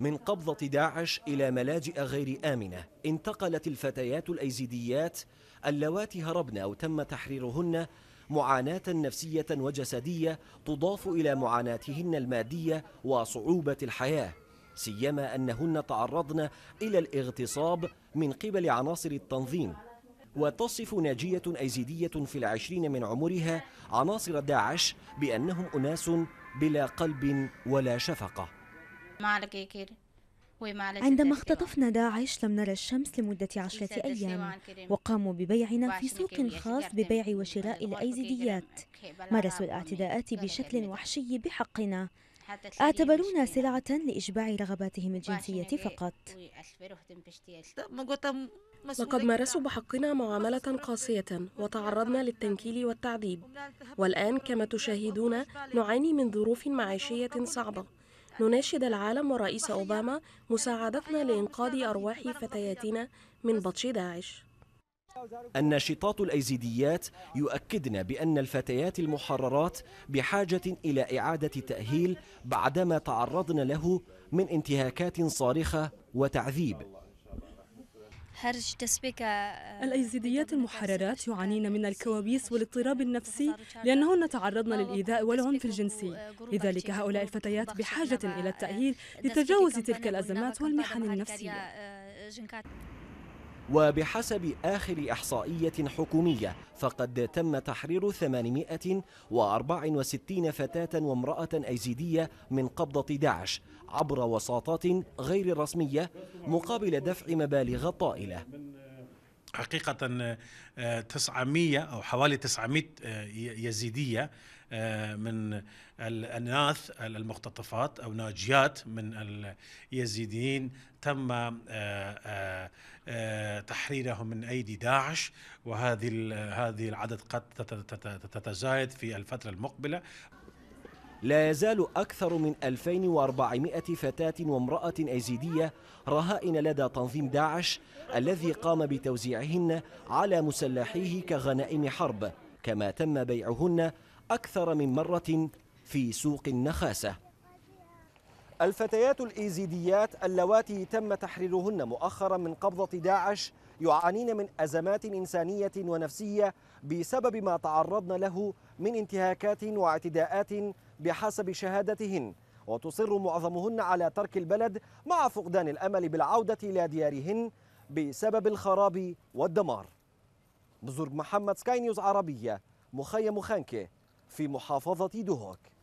من قبضة داعش إلى ملاجئ غير آمنة انتقلت الفتيات الأيزيديات اللواتي هربن أو تم تحريرهن معاناة نفسية وجسدية تضاف إلى معاناتهن المادية وصعوبة الحياة سيما أنهن تعرضن إلى الاغتصاب من قبل عناصر التنظيم وتصف ناجية أيزيدية في العشرين من عمرها عناصر داعش بأنهم أناس بلا قلب ولا شفقة إيه عندما اختطفنا داعش لم نرى الشمس لمدة عشرة أيام وقاموا ببيعنا في سوق خاص ببيع وشراء الأيزيديات مارسوا الاعتداءات بشكل وحشي بحقنا اعتبرونا سلعة لإشباع رغباتهم الجنسية فقط لقد مارسوا بحقنا معاملة قاسية وتعرضنا للتنكيل والتعذيب والآن كما تشاهدون نعاني من ظروف معيشية صعبة نناشد العالم ورئيس أوباما مساعدتنا لإنقاذ أرواح فتياتنا من بطش داعش الناشطات الأيزيديات يؤكدن بأن الفتيات المحررات بحاجة إلى إعادة تأهيل بعدما تعرضن له من انتهاكات صارخة وتعذيب آه، الأيزيديات المحررات يعانين من آه، الكوابيس والاضطراب النفسي لأنهن تعرضن آه، للإيذاء والعنف الجنسي لذلك هؤلاء الفتيات بحاجة إلى التأهيل لتجاوز تلك الأزمات والمحن النفسية وبحسب آخر إحصائية حكومية فقد تم تحرير 864 فتاة وامرأة أيزيدية من قبضة داعش عبر وساطات غير رسمية مقابل دفع مبالغ طائلة حقيقة 900 آه، أو حوالي 900 آه، يزيدية آه، من الأناث المختطفات أو ناجيات من اليزيديين تم آه، تحريرهم من ايدي داعش وهذه هذه العدد قد تتزايد في الفتره المقبله لا يزال أكثر من 2400 فتاة وامرأة أيزيدية رهائن لدى تنظيم داعش الذي قام بتوزيعهن على مسلحيه كغنائم حرب كما تم بيعهن أكثر من مرة في سوق النخاسة الفتيات الإيزيديات اللواتي تم تحريرهن مؤخرا من قبضة داعش يعانين من أزمات إنسانية ونفسية بسبب ما تعرضن له من انتهاكات واعتداءات بحسب شهادتهن وتصر معظمهن على ترك البلد مع فقدان الأمل بالعودة إلى ديارهن بسبب الخراب والدمار بزرق محمد سكاي نيوز عربية مخيم خانكي في محافظة دهوك